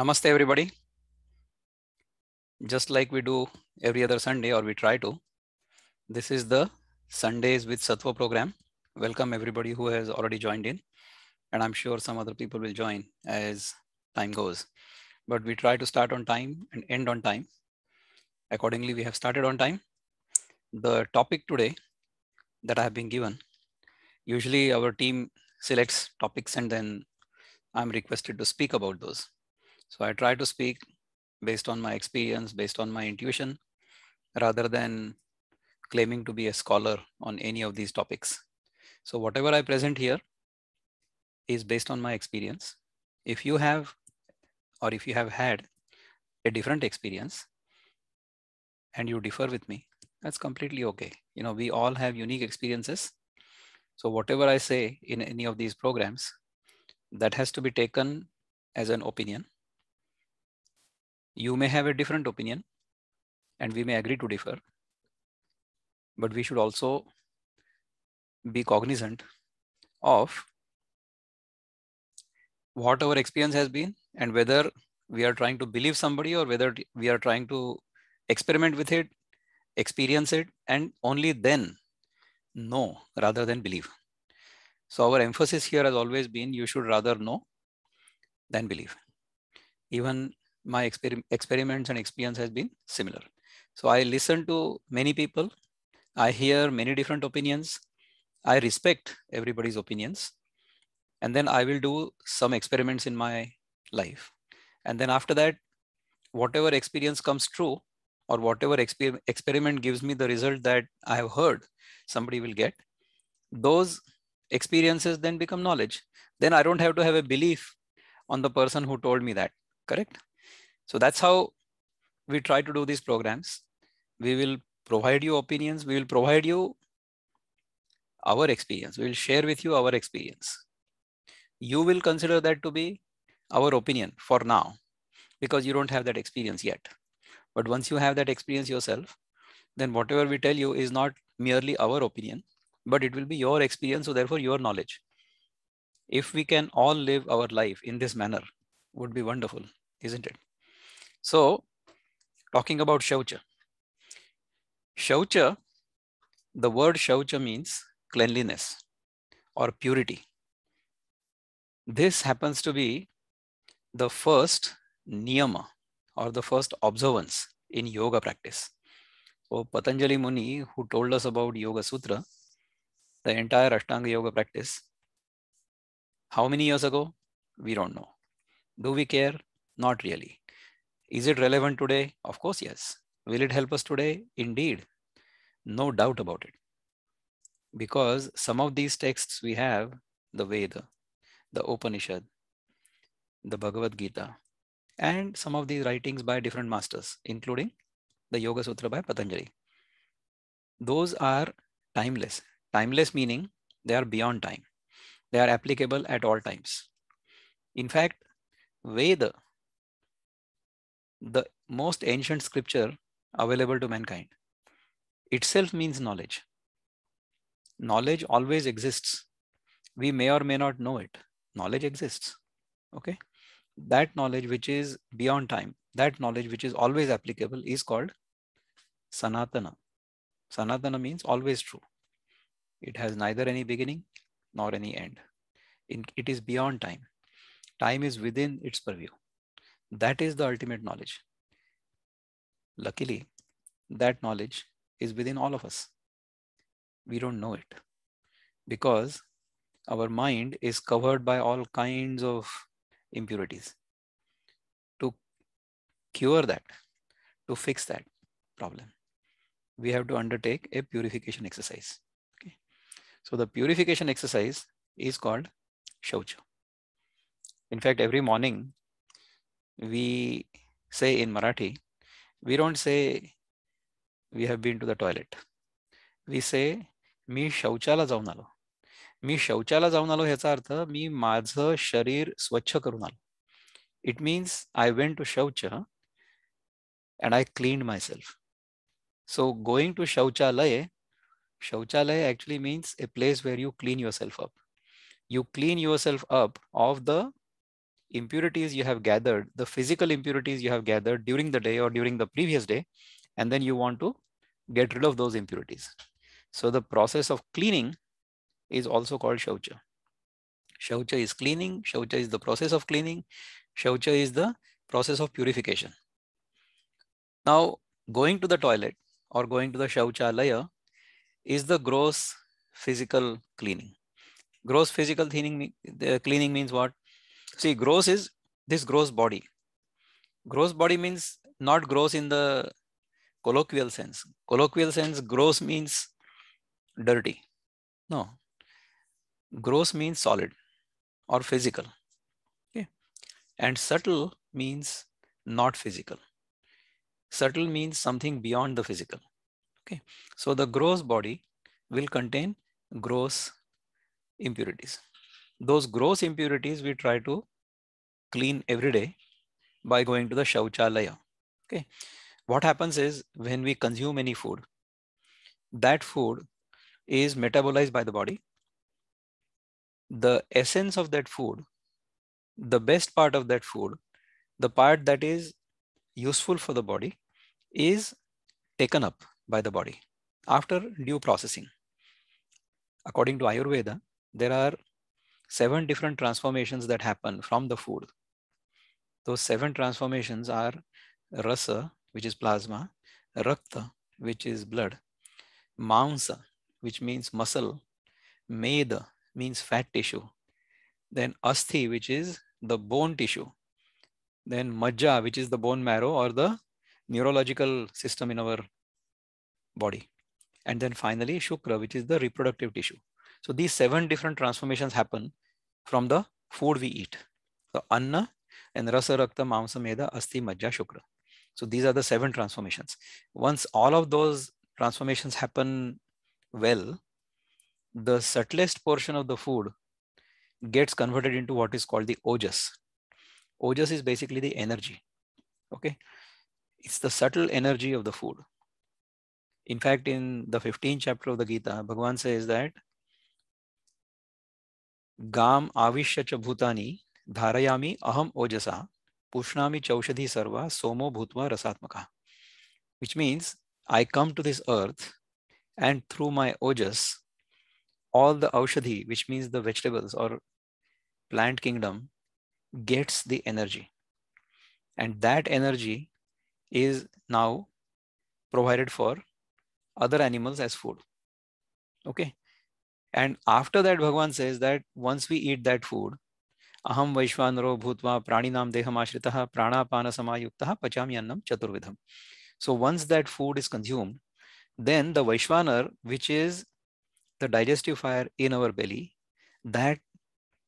Namaste, everybody. Just like we do every other Sunday, or we try to, this is the Sundays with Satwa program. Welcome everybody who has already joined in. And I'm sure some other people will join as time goes. But we try to start on time and end on time. Accordingly, we have started on time. The topic today that I have been given, usually our team selects topics and then I'm requested to speak about those so I try to speak based on my experience, based on my intuition, rather than claiming to be a scholar on any of these topics. So whatever I present here is based on my experience. If you have, or if you have had a different experience and you differ with me, that's completely okay. You know, we all have unique experiences. So whatever I say in any of these programs, that has to be taken as an opinion you may have a different opinion and we may agree to differ, but we should also be cognizant of what our experience has been and whether we are trying to believe somebody or whether we are trying to experiment with it, experience it, and only then know rather than believe. So our emphasis here has always been you should rather know than believe. Even my exper experiments and experience has been similar. So I listen to many people. I hear many different opinions. I respect everybody's opinions. And then I will do some experiments in my life. And then after that, whatever experience comes true or whatever exper experiment gives me the result that I have heard somebody will get, those experiences then become knowledge. Then I don't have to have a belief on the person who told me that, correct? So that's how we try to do these programs. We will provide you opinions. We will provide you our experience. We will share with you our experience. You will consider that to be our opinion for now because you don't have that experience yet. But once you have that experience yourself, then whatever we tell you is not merely our opinion, but it will be your experience. So therefore your knowledge. If we can all live our life in this manner would be wonderful, isn't it? So talking about shaucha. Shaucha, the word shaucha means cleanliness or purity. This happens to be the first niyama or the first observance in yoga practice. So Patanjali Muni, who told us about Yoga Sutra, the entire Ashtanga Yoga practice, how many years ago? We don't know. Do we care? Not really. Is it relevant today? Of course, yes. Will it help us today? Indeed. No doubt about it. Because some of these texts we have the Veda, the Upanishad, the Bhagavad Gita, and some of these writings by different masters, including the Yoga Sutra by Patanjali. Those are timeless. Timeless meaning they are beyond time, they are applicable at all times. In fact, Veda the most ancient scripture available to mankind itself means knowledge. Knowledge always exists. We may or may not know it. Knowledge exists. Okay. That knowledge which is beyond time, that knowledge which is always applicable is called Sanatana. Sanatana means always true. It has neither any beginning nor any end. It is beyond time. Time is within its purview. That is the ultimate knowledge. Luckily, that knowledge is within all of us. We don't know it because our mind is covered by all kinds of impurities. To cure that, to fix that problem, we have to undertake a purification exercise. Okay? So the purification exercise is called shaucha. In fact, every morning we say in Marathi, we don't say we have been to the toilet. We say मी शौचाला जाऊन आलो मी शौचाला जाऊन आलो ह्याचा अर्थ मी माझं शरीर स्वच्छ करून आलो it means I went to शौच and I clean myself so going to शौचालय शौचालय actually means a place where you clean yourself up you clean yourself up of the impurities you have gathered, the physical impurities you have gathered during the day or during the previous day, and then you want to get rid of those impurities. So the process of cleaning is also called shaucha. Shaucha is cleaning, shaucha is the process of cleaning, shaucha is the process of purification. Now, going to the toilet or going to the layer is the gross physical cleaning. Gross physical cleaning, uh, cleaning means what? See, gross is this gross body. Gross body means not gross in the colloquial sense. Colloquial sense, gross means dirty. No. Gross means solid or physical. Okay. And subtle means not physical. Subtle means something beyond the physical. Okay. So the gross body will contain gross impurities those gross impurities we try to clean every day by going to the shauchalaya. Okay. What happens is when we consume any food, that food is metabolized by the body. The essence of that food, the best part of that food, the part that is useful for the body is taken up by the body after due processing. According to Ayurveda, there are seven different transformations that happen from the food. Those seven transformations are rasa, which is plasma, rakta, which is blood, mamsa, which means muscle, meda means fat tissue, then asthi, which is the bone tissue, then majja, which is the bone marrow or the neurological system in our body, and then finally shukra, which is the reproductive tissue. So these seven different transformations happen from the food we eat. So Anna and Rasa Rakta Mamsa Meda Asti Majja Shukra. So these are the seven transformations. Once all of those transformations happen well, the subtlest portion of the food gets converted into what is called the ojas. Ojas is basically the energy. Okay. It's the subtle energy of the food. In fact, in the 15th chapter of the Gita, Bhagavan says that गाम आविश्य च भूतानी धारयामी अहम ओजसा पुष्णामी चौषधि सर्वा सोमो भूतवा रसात्मक which means I come to this earth and through my ओजस all the औषधि विच मीन्स द वेजिटेबल्स और plant kingdom gets the energy and that energy is now provided for other animals as food okay okay. And after that, Bhagwan says that once we eat that food, aham vaishvanaro bhutva praninam Prana pranapana Samayuktaha pachamyannam chaturvidham. So once that food is consumed, then the Vaishvanar, which is the digestive fire in our belly, that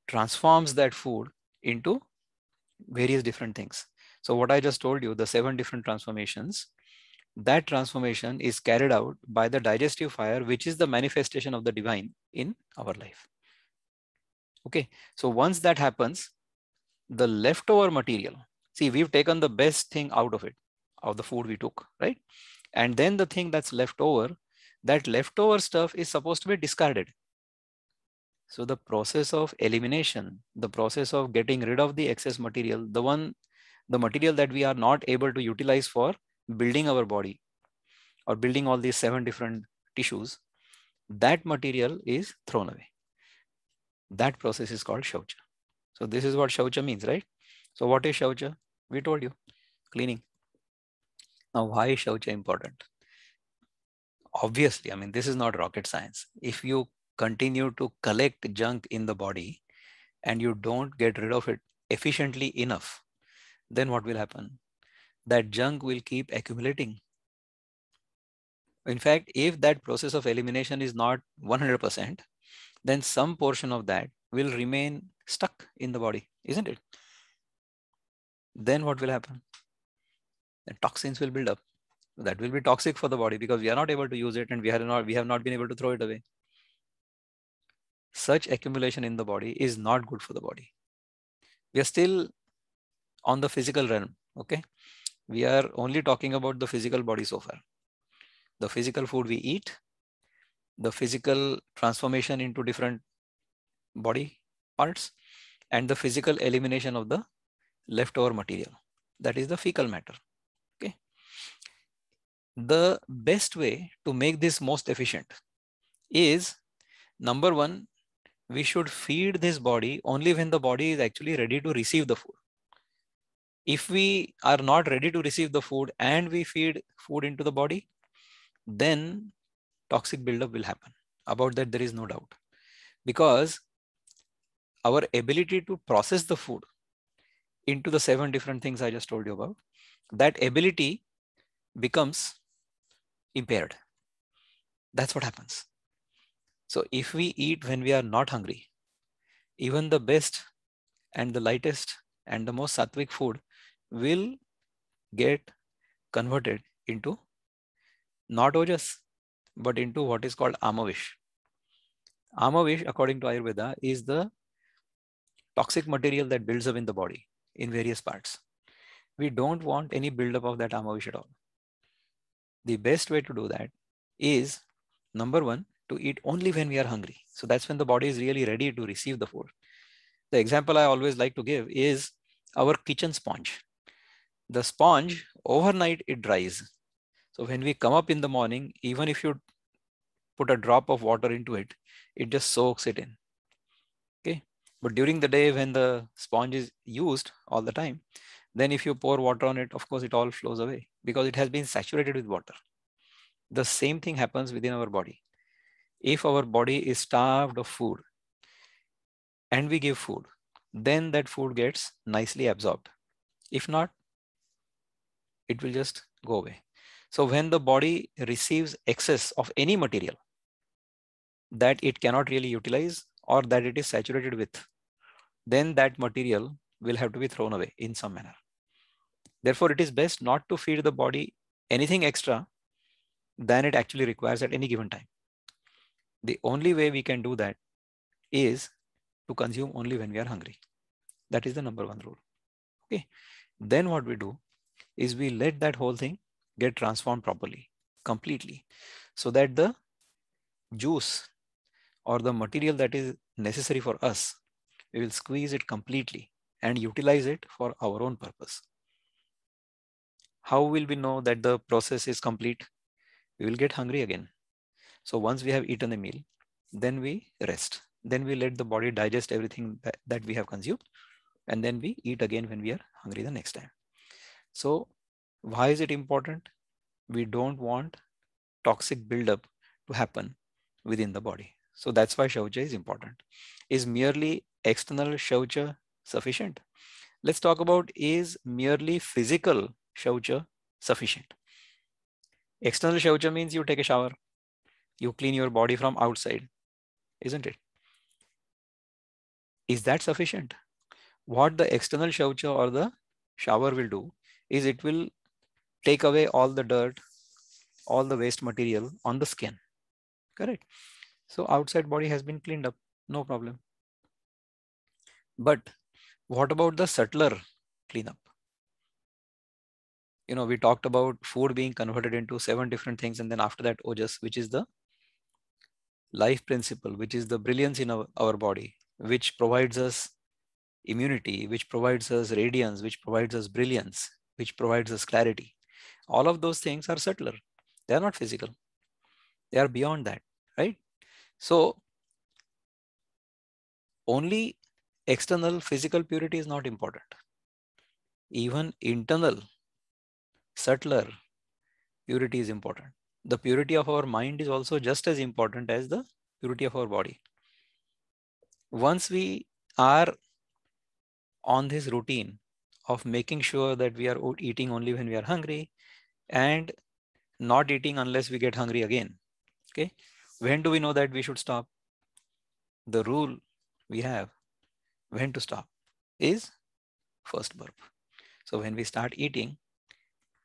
transforms that food into various different things. So what I just told you, the seven different transformations, that transformation is carried out by the digestive fire, which is the manifestation of the divine in our life. Okay, so once that happens, the leftover material, see, we've taken the best thing out of it, of the food we took, right? And then the thing that's left over, that leftover stuff is supposed to be discarded. So the process of elimination, the process of getting rid of the excess material, the one, the material that we are not able to utilize for building our body or building all these seven different tissues, that material is thrown away. That process is called shaucha. So this is what shaucha means, right? So what is shaucha? We told you, cleaning. Now, why is shaucha important? Obviously, I mean, this is not rocket science. If you continue to collect junk in the body and you don't get rid of it efficiently enough, then what will happen? that junk will keep accumulating. In fact, if that process of elimination is not 100%, then some portion of that will remain stuck in the body, isn't it? Then what will happen? The toxins will build up. That will be toxic for the body because we are not able to use it and we, not, we have not been able to throw it away. Such accumulation in the body is not good for the body. We are still on the physical realm, okay? we are only talking about the physical body so far. The physical food we eat, the physical transformation into different body parts, and the physical elimination of the leftover material. That is the fecal matter. Okay. The best way to make this most efficient is number one, we should feed this body only when the body is actually ready to receive the food if we are not ready to receive the food and we feed food into the body, then toxic buildup will happen. About that, there is no doubt. Because our ability to process the food into the seven different things I just told you about, that ability becomes impaired. That's what happens. So if we eat when we are not hungry, even the best and the lightest and the most sattvic food will get converted into not ojas, but into what is called amavish. Amavish, according to Ayurveda, is the toxic material that builds up in the body in various parts. We don't want any buildup of that amavish at all. The best way to do that is number one, to eat only when we are hungry. So that's when the body is really ready to receive the food. The example I always like to give is our kitchen sponge the sponge overnight it dries. So when we come up in the morning, even if you put a drop of water into it, it just soaks it in. Okay. But during the day when the sponge is used all the time, then if you pour water on it, of course it all flows away because it has been saturated with water. The same thing happens within our body. If our body is starved of food and we give food, then that food gets nicely absorbed. If not, it will just go away. So when the body receives excess of any material that it cannot really utilize or that it is saturated with, then that material will have to be thrown away in some manner. Therefore, it is best not to feed the body anything extra than it actually requires at any given time. The only way we can do that is to consume only when we are hungry. That is the number one rule. Okay. Then what we do is we let that whole thing get transformed properly, completely, so that the juice or the material that is necessary for us, we will squeeze it completely and utilize it for our own purpose. How will we know that the process is complete? We will get hungry again. So once we have eaten a meal, then we rest. Then we let the body digest everything that, that we have consumed. And then we eat again when we are hungry the next time. So why is it important? We don't want toxic buildup to happen within the body. So that's why shaucha is important. Is merely external shaucha sufficient? Let's talk about is merely physical shaucha sufficient? External shaucha means you take a shower, you clean your body from outside, isn't it? Is that sufficient? What the external shaucha or the shower will do is it will take away all the dirt, all the waste material on the skin. Correct. So outside body has been cleaned up, no problem. But what about the subtler cleanup? You know, we talked about food being converted into seven different things, and then after that, ojas, which is the life principle, which is the brilliance in our, our body, which provides us immunity, which provides us radiance, which provides us brilliance, which provides us clarity. All of those things are subtler. They are not physical. They are beyond that, right? So only external physical purity is not important. Even internal, subtler purity is important. The purity of our mind is also just as important as the purity of our body. Once we are on this routine of making sure that we are eating only when we are hungry and not eating unless we get hungry again. Okay. When do we know that we should stop? The rule we have when to stop is first burp. So when we start eating,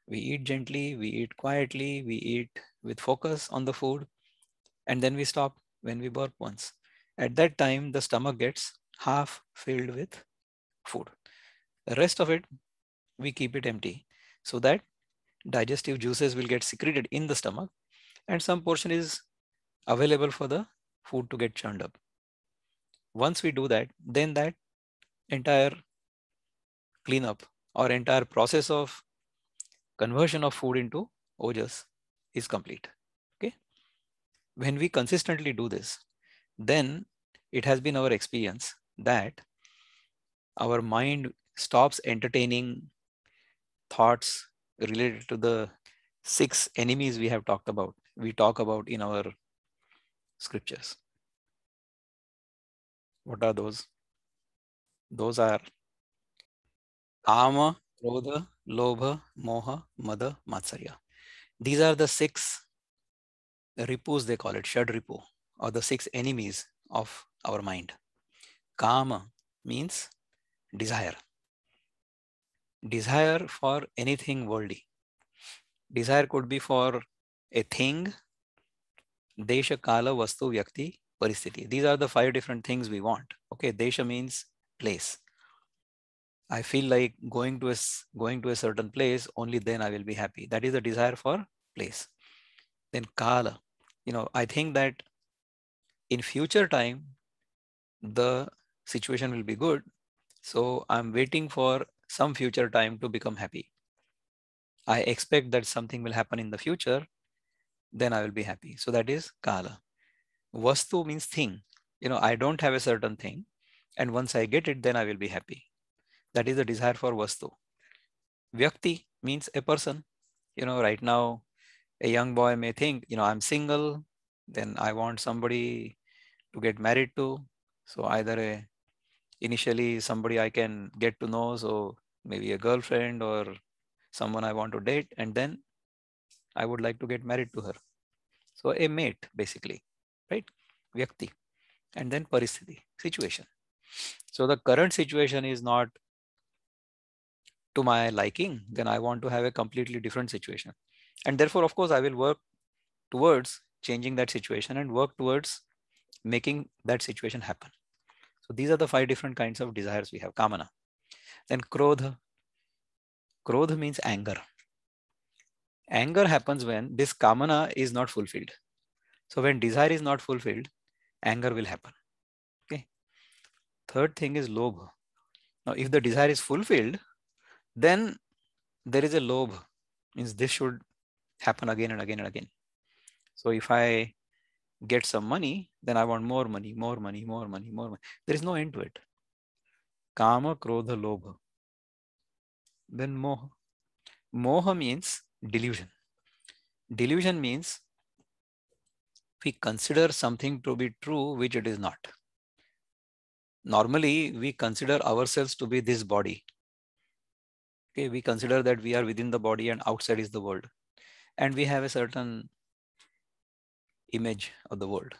we eat gently, we eat quietly, we eat with focus on the food, and then we stop when we burp once. At that time, the stomach gets half filled with food rest of it, we keep it empty so that digestive juices will get secreted in the stomach and some portion is available for the food to get churned up. Once we do that, then that entire cleanup or entire process of conversion of food into ojas is complete. Okay. When we consistently do this, then it has been our experience that our mind stops entertaining thoughts related to the six enemies we have talked about, we talk about in our scriptures. What are those? Those are kama, Rodha, Lobha, Moha, Mada, Matsarya. These are the six ripus, they call it, Shad Ripu, or the six enemies of our mind. Kama means desire desire for anything worldly. Desire could be for a thing, desha, kala, vastu, vyakti, paristiti. These are the five different things we want. Okay, desha means place. I feel like going to a going to a certain place. Only then I will be happy. That is the desire for place. Then kala, you know, I think that in future time the situation will be good. So I'm waiting for some future time to become happy. I expect that something will happen in the future, then I will be happy. So that is kala. Vastu means thing. You know, I don't have a certain thing, and once I get it, then I will be happy. That is the desire for vastu. Vyakti means a person. You know, right now, a young boy may think, you know, I'm single, then I want somebody to get married to. So either a initially somebody I can get to know. So maybe a girlfriend or someone I want to date. And then I would like to get married to her. So a mate, basically, right? Vyakti. And then paristhiti, situation. So the current situation is not to my liking, then I want to have a completely different situation. And therefore, of course, I will work towards changing that situation and work towards making that situation happen. So these are the five different kinds of desires we have. Kamana. Then krodha. Krodha means anger. Anger happens when this kamana is not fulfilled. So when desire is not fulfilled, anger will happen. Okay. Third thing is lobha. Now, if the desire is fulfilled, then there is a lobha. Means this should happen again and again and again. So if I get some money, then I want more money, more money, more money, more money. There is no end to it. Kama, Krodha, Lobha. Then Moha. Moha means delusion. Delusion means we consider something to be true which it is not. Normally, we consider ourselves to be this body. Okay, we consider that we are within the body and outside is the world. And we have a certain image of the world.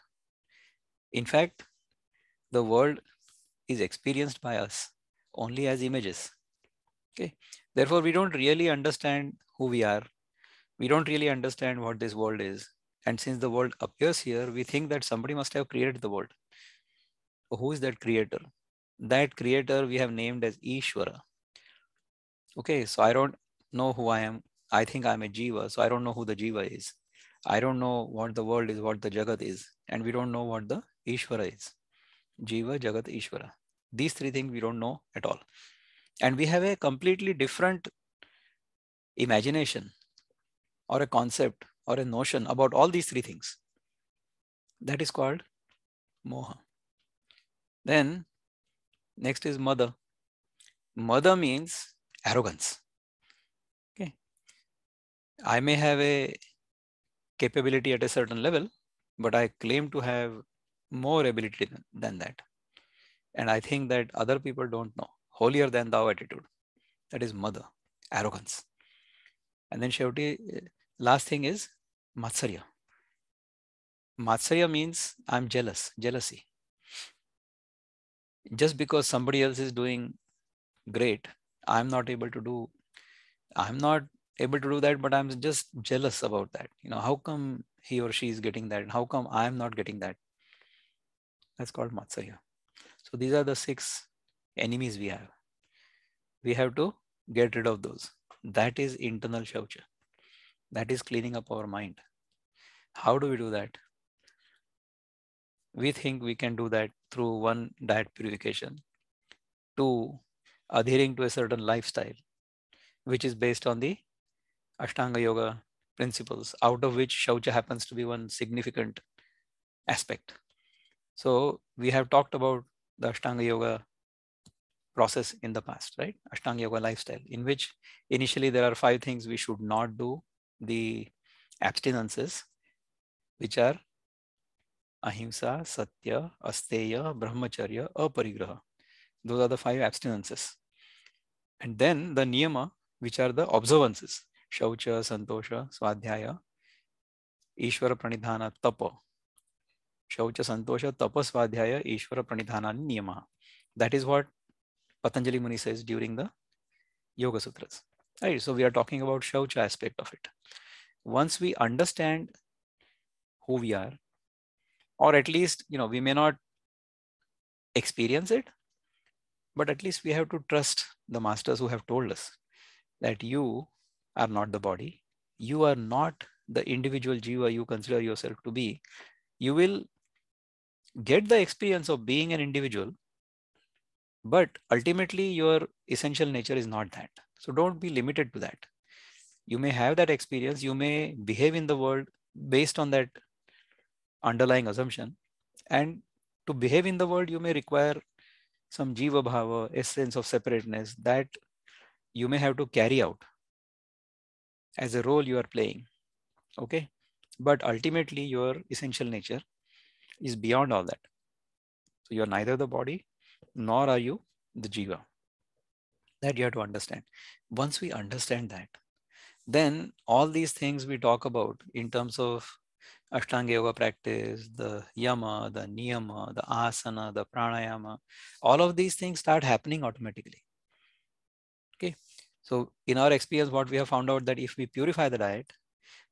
In fact, the world is experienced by us only as images. Okay. Therefore, we don't really understand who we are. We don't really understand what this world is. And since the world appears here, we think that somebody must have created the world. Who is that creator? That creator we have named as Ishvara. Okay, so I don't know who I am. I think I'm a Jiva, so I don't know who the Jiva is. I don't know what the world is, what the Jagat is, and we don't know what the Ishvara is. Jiva, Jagat, Ishvara. These three things we don't know at all. And we have a completely different imagination or a concept or a notion about all these three things. That is called moha. Then next is mother. Mother means arrogance. Okay. I may have a capability at a certain level, but I claim to have more ability than, that. And I think that other people don't know. Holier than thou attitude. That is mother, arrogance. And then Shavati, eh, last thing is Matsarya. Matsarya means I'm jealous, jealousy. Just because somebody else is doing great, I'm not able to do, I'm not able to do that but i'm just jealous about that you know how come he or she is getting that and how come i'm not getting that that's called matsaya so these are the six enemies we have we have to get rid of those that is internal shaucha that is cleaning up our mind how do we do that we think we can do that through one diet purification two adhering to a certain lifestyle which is based on the Ashtanga Yoga principles, out of which Shaucha happens to be one significant aspect. So we have talked about the Ashtanga Yoga process in the past, right? Ashtanga Yoga lifestyle, in which initially there are five things we should not do, the abstinences, which are ahimsa, satya, asteya, brahmacharya, aparigraha. Those are the five abstinences. And then the niyama, which are the observances. शौच संतोष स्वाध्याय ईश्वर प्रणिधान तप शौच संतोष तप स्वाध्याय ईश्वर प्रणिधान नियम that is what Patanjali मुनि says during the Yoga Sutra right so we are talking about शौच aspect of it once we understand who we are or at least you know we may not experience it but at least we have to trust the masters who have told us that you are not the body. You are not the individual jiva you consider yourself to be. You will get the experience of being an individual, but ultimately your essential nature is not that. So don't be limited to that. You may have that experience, you may behave in the world based on that underlying assumption. And to behave in the world, you may require some jiva bhava, a sense of separateness that you may have to carry out as a role you are playing okay but ultimately your essential nature is beyond all that so you're neither the body nor are you the jiva that you have to understand once we understand that then all these things we talk about in terms of Ashtanga Yoga practice, the Yama, the Niyama, the Asana, the Pranayama, all of these things start happening automatically. Okay. So in our experience, what we have found out that if we purify the diet,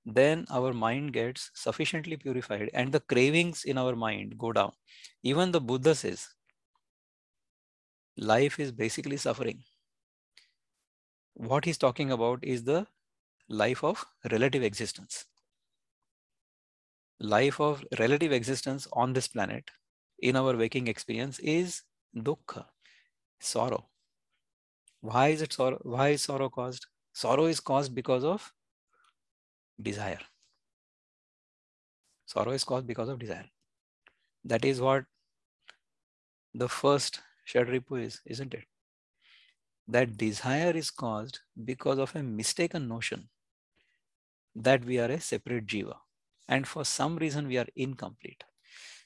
then our mind gets sufficiently purified and the cravings in our mind go down. Even the Buddha says, life is basically suffering. What he's talking about is the life of relative existence. Life of relative existence on this planet in our waking experience is dukkha, sorrow. Why is it sorrow? Why is sorrow caused? Sorrow is caused because of desire. Sorrow is caused because of desire. That is what the first Shadripu is, isn't it? That desire is caused because of a mistaken notion that we are a separate jiva. And for some reason, we are incomplete.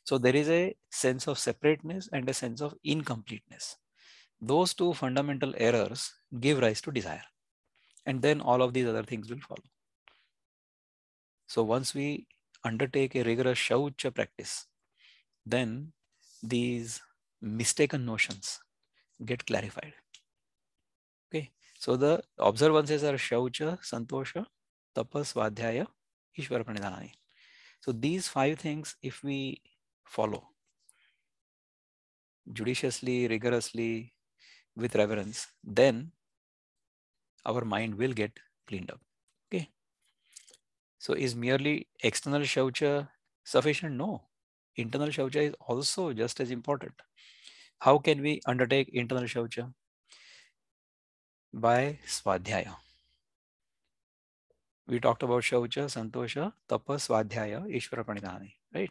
So there is a sense of separateness and a sense of incompleteness those two fundamental errors give rise to desire. And then all of these other things will follow. So once we undertake a rigorous shaucha practice, then these mistaken notions get clarified. Okay, so the observances are shaucha, santosha, tapas, vadhyaya, ishvara pranidhanani. So these five things, if we follow judiciously, rigorously, with reverence, then our mind will get cleaned up. Okay. So is merely external shaucha sufficient? No. Internal shaucha is also just as important. How can we undertake internal shaucha? By swadhyaya. We talked about shaucha, santosha, tapa, swadhyaya, ishvara pranidhani, right?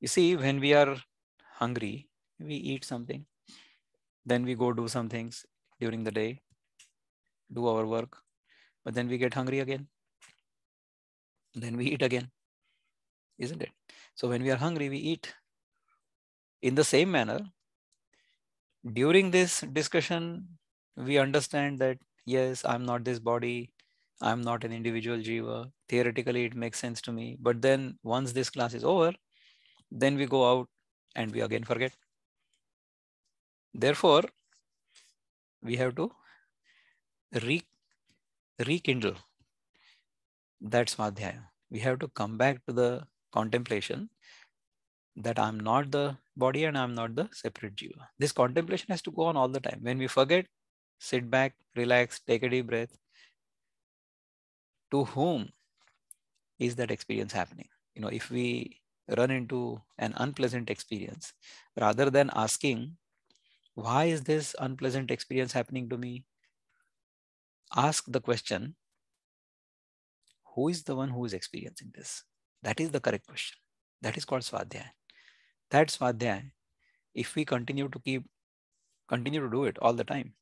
You see, when we are hungry, we eat something then we go do some things during the day, do our work, but then we get hungry again. Then we eat again, isn't it? So when we are hungry, we eat. In the same manner, during this discussion, we understand that yes, I'm not this body, I'm not an individual jiva. Theoretically, it makes sense to me. But then once this class is over, then we go out and we again forget. Therefore, we have to re rekindle that swadhyaya. We have to come back to the contemplation that I'm not the body and I'm not the separate jiva. This contemplation has to go on all the time. When we forget, sit back, relax, take a deep breath. To whom is that experience happening? You know, if we run into an unpleasant experience, rather than asking, why is this unpleasant experience happening to me? Ask the question who is the one who is experiencing this? That is the correct question. That is called Swadhyaya. That Swadhyaya, if we continue to keep, continue to do it all the time,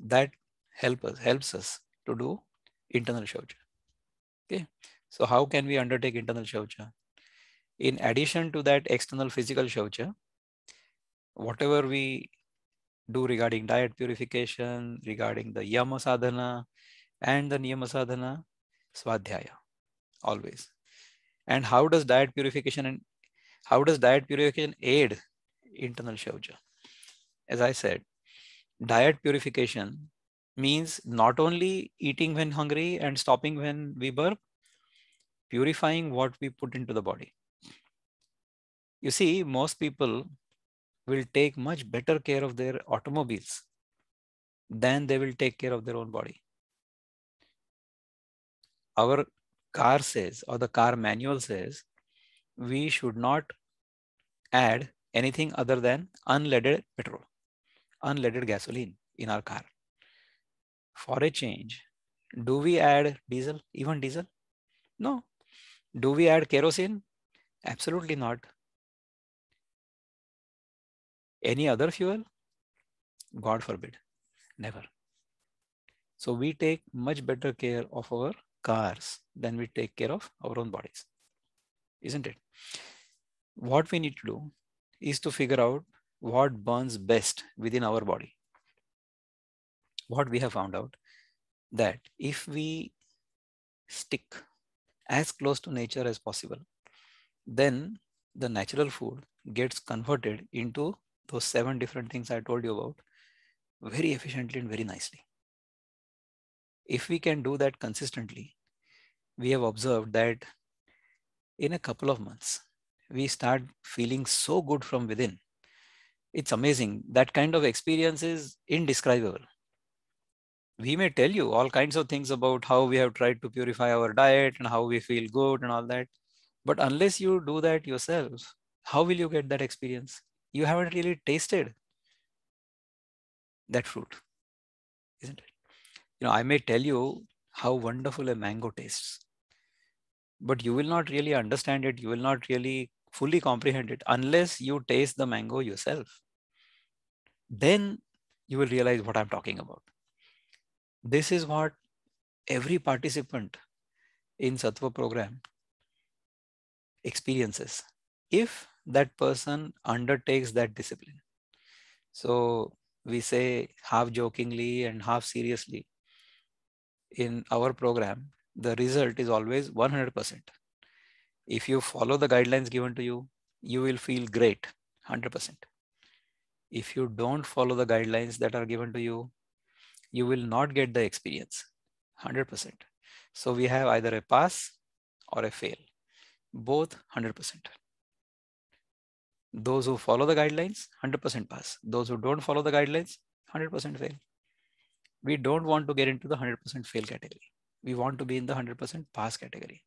that help us, helps us to do internal Shaucha. Okay. So how can we undertake internal Shaucha? In addition to that external physical Shaucha, whatever we do regarding diet purification, regarding the yama sadhana and the niyama sadhana, swadhyaya, always. And how does diet purification and how does diet purification aid internal shauja? As I said, diet purification means not only eating when hungry and stopping when we burp, purifying what we put into the body. You see, most people will take much better care of their automobiles than they will take care of their own body. Our car says, or the car manual says, we should not add anything other than unleaded petrol, unleaded gasoline in our car. For a change, do we add diesel, even diesel? No. Do we add kerosene? Absolutely not. Any other fuel? God forbid, never. So we take much better care of our cars than we take care of our own bodies, isn't it? What we need to do is to figure out what burns best within our body. What we have found out that if we stick as close to nature as possible, then the natural food gets converted into those seven different things I told you about very efficiently and very nicely. If we can do that consistently, we have observed that in a couple of months, we start feeling so good from within. It's amazing. That kind of experience is indescribable. We may tell you all kinds of things about how we have tried to purify our diet and how we feel good and all that. But unless you do that yourself, how will you get that experience? you haven't really tasted that fruit, isn't it? You know, I may tell you how wonderful a mango tastes, but you will not really understand it. You will not really fully comprehend it unless you taste the mango yourself. Then you will realize what I'm talking about. This is what every participant in Sattva program experiences if that person undertakes that discipline. So we say half jokingly and half seriously in our program, the result is always 100%. If you follow the guidelines given to you, you will feel great 100%. If you don't follow the guidelines that are given to you, you will not get the experience 100%. So we have either a pass or a fail, both 100%. Those who follow the guidelines, 100% pass. Those who don't follow the guidelines, 100% fail. We don't want to get into the 100% fail category. We want to be in the 100% pass category.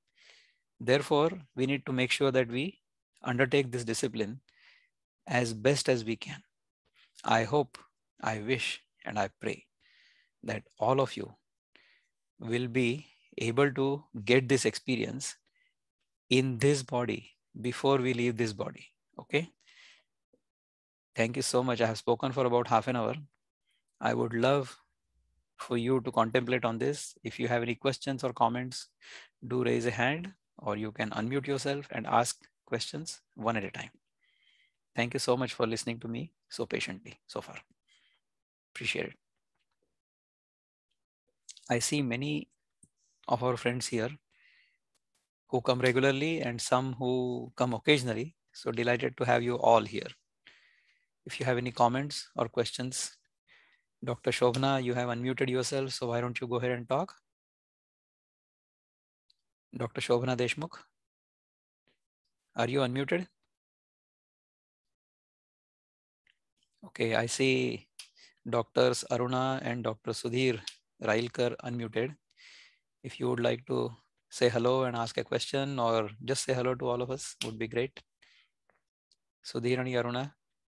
Therefore, we need to make sure that we undertake this discipline as best as we can. I hope, I wish, and I pray that all of you will be able to get this experience in this body before we leave this body. Okay. Thank you so much. I have spoken for about half an hour. I would love for you to contemplate on this. If you have any questions or comments, do raise a hand or you can unmute yourself and ask questions one at a time. Thank you so much for listening to me so patiently so far. Appreciate it. I see many of our friends here who come regularly and some who come occasionally. So delighted to have you all here if you have any comments or questions. Dr. Shobhana, you have unmuted yourself, so why don't you go ahead and talk? Dr. Shobhana Deshmukh, are you unmuted? Okay, I see Doctors Aruna and Dr. Sudhir Railkar unmuted. If you would like to say hello and ask a question or just say hello to all of us would be great. Sudhir and Aruna,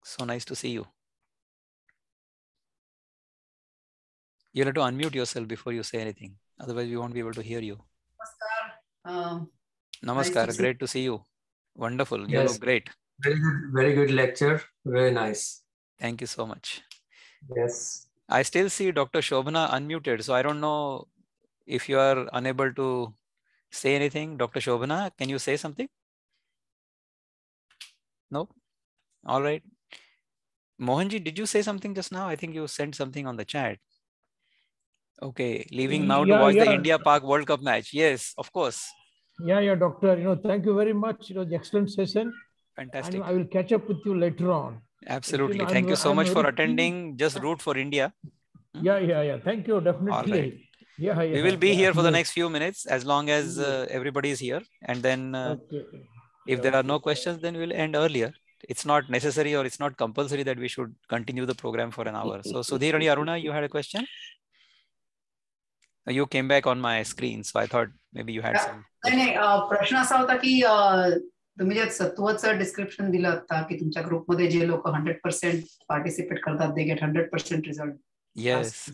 so nice to see you. You'll have to unmute yourself before you say anything. Otherwise, we won't be able to hear you. Namaskar. Um, Namaskar. Nice to Great to see you. Wonderful. Yes. You look great. Very good. Very good lecture. Very nice. Thank you so much. Yes. I still see Dr. Shobhana unmuted. So I don't know if you are unable to say anything. Dr. Shobhana, can you say something? No? All right. Mohanji, did you say something just now? I think you sent something on the chat. Okay, leaving now yeah, to watch yeah. the India Park World Cup match. Yes, of course. Yeah, yeah, doctor. You know, thank you very much. You know, the excellent session. Fantastic. And I will catch up with you later on. Absolutely. You know, thank I'm, you so I'm much for attending. Just root for India. Hmm? Yeah, yeah, yeah. Thank you. Definitely. All right. Yeah, yeah, we will be yeah, here for the next few minutes as long as uh, everybody is here and then uh, okay. if there are no questions then we'll end earlier it's not necessary or it's not compulsory that we should continue the program for an hour. So Sudhir and Aruna, you had a question? Oh, you came back on my screen, so I thought maybe you had some. नाही प्रश्न असा होता की तुम्ही जे सत्वचं description दिलं होता की तुमच्या ग्रुपमध्ये जे लोक हंड्रेड पर्सेंट पार्टिसिपेट करतात they get 100% result. Yes.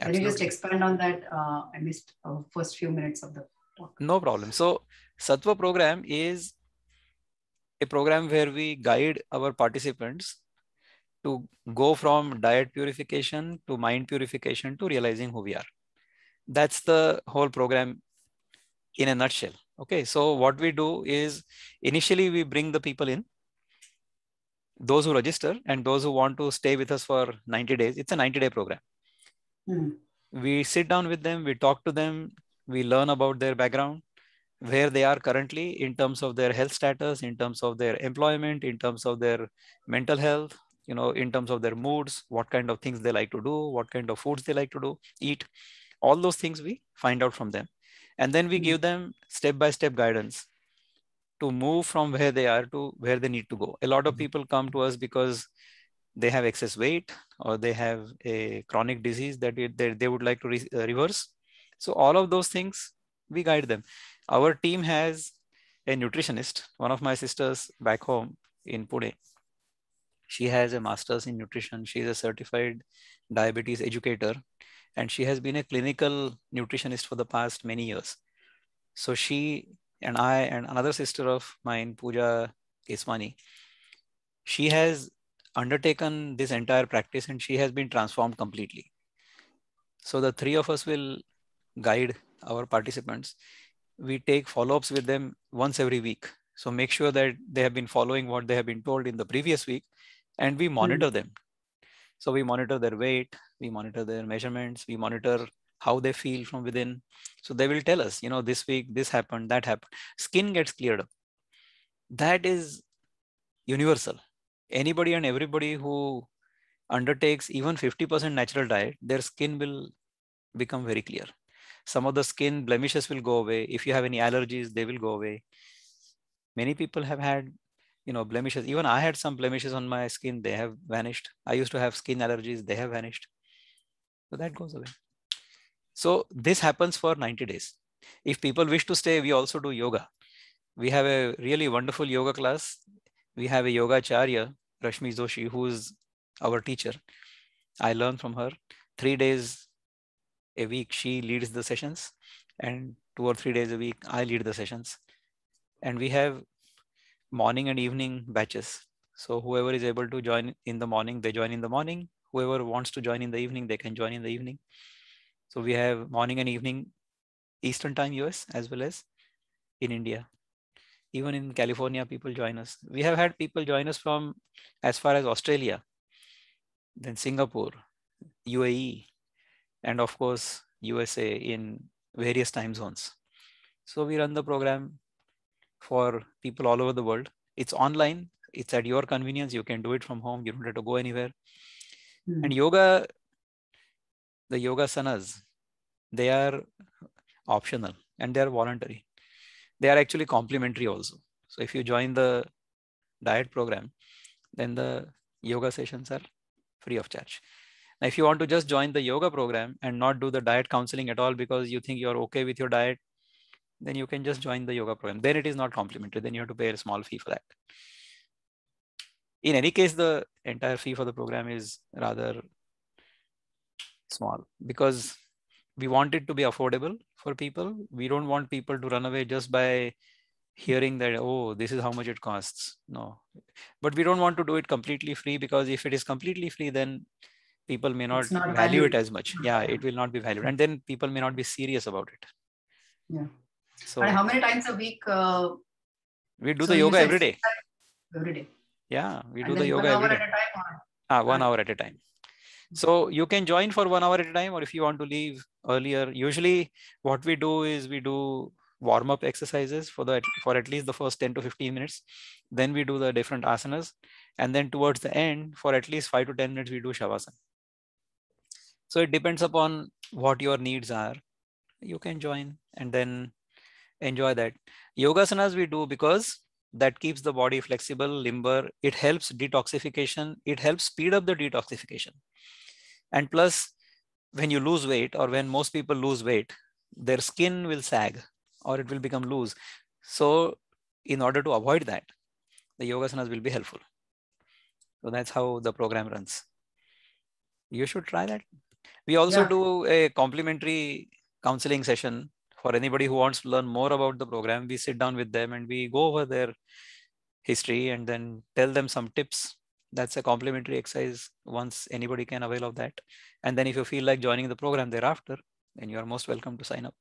Can you just expand on that? I uh, missed uh, first few minutes of the talk. No problem. So Satwa program is a program where we guide our participants to go from diet purification to mind purification to realizing who we are. That's the whole program in a nutshell. Okay, so what we do is initially we bring the people in, those who register and those who want to stay with us for 90 days. It's a 90 day program. Mm. We sit down with them, we talk to them, we learn about their background, where they are currently in terms of their health status in terms of their employment in terms of their mental health you know in terms of their moods what kind of things they like to do what kind of foods they like to do eat all those things we find out from them and then we mm-hmm. give them step by step guidance to move from where they are to where they need to go a lot of hmm. people come to us because they have excess weight or they have a chronic disease that it, they, they would like to re- uh, reverse so all of those things we guide them our team has a nutritionist, one of my sisters back home in Pune. She has a master's in nutrition. She is a certified diabetes educator, and she has been a clinical nutritionist for the past many years. So she and I and another sister of mine, Pooja Kesmani, she has undertaken this entire practice and she has been transformed completely. So the three of us will guide our participants we take follow-ups with them once every week. So make sure that they have been following what they have been told in the previous week and we hmm. monitor mm. them. So we monitor their weight, we monitor their measurements, we monitor how they feel from within. So they will tell us, you know, this week this happened, that happened. Skin gets cleared up. That is universal. Anybody and everybody who undertakes even 50% natural diet, their skin will become very clear some of the skin blemishes will go away if you have any allergies they will go away many people have had you know blemishes even i had some blemishes on my skin they have vanished i used to have skin allergies they have vanished so that goes away so this happens for 90 days if people wish to stay we also do yoga we have a really wonderful yoga class we have a yoga chariya, rashmi joshi who is our teacher i learn from her three days a week she leads the sessions and two or three days a week i lead the sessions and we have morning and evening batches so whoever is able to join in the morning they join in the morning whoever wants to join in the evening they can join in the evening so we have morning and evening eastern time us as well as in india even in california people join us we have had people join us from as far as australia then singapore uae and of course USA in various time zones. So we run the program for people all over the world. It's online, it's at your convenience. You can do it from home, you don't have to go anywhere. Mm. And yoga, the yoga sanas, they are optional and they are voluntary. They are actually complementary also. So if you join the diet program, then the yoga sessions are free of charge. Now, if you want to just join the yoga program and not do the diet counseling at all because you think you're okay with your diet, then you can just join the yoga program. Then it is not complimentary. Then you have to pay a small fee for that. In any case, the entire fee for the program is rather small because we want it to be affordable for people. We don't want people to run away just by hearing that, oh, this is how much it costs. No. But we don't want to do it completely free because if it is completely free, then people may not, not value valued. it as much yeah it will not be valued and then people may not be serious about it yeah so and how many times a week uh, we do so the yoga every day every day yeah we and do the yoga every day time, ah, one hour at a time mm-hmm. so you can join for one hour at a time or if you want to leave earlier usually what we do is we do warm up exercises for the for at least the first 10 to 15 minutes then we do the different asanas and then towards the end for at least 5 to 10 minutes we do shavasana so it depends upon what your needs are. You can join and then enjoy that. Yogasanas we do because that keeps the body flexible, limber. It helps detoxification. It helps speed up the detoxification. And plus, when you lose weight or when most people lose weight, their skin will sag or it will become loose. So in order to avoid that, the yogasanas will be helpful. So that's how the program runs. You should try that. We also yeah. do a complimentary counseling session for anybody who wants to learn more about the program. We sit down with them and we go over their history and then tell them some tips. That's a complimentary exercise once anybody can avail of that. And then if you feel like joining the program thereafter, then you are most welcome to sign up.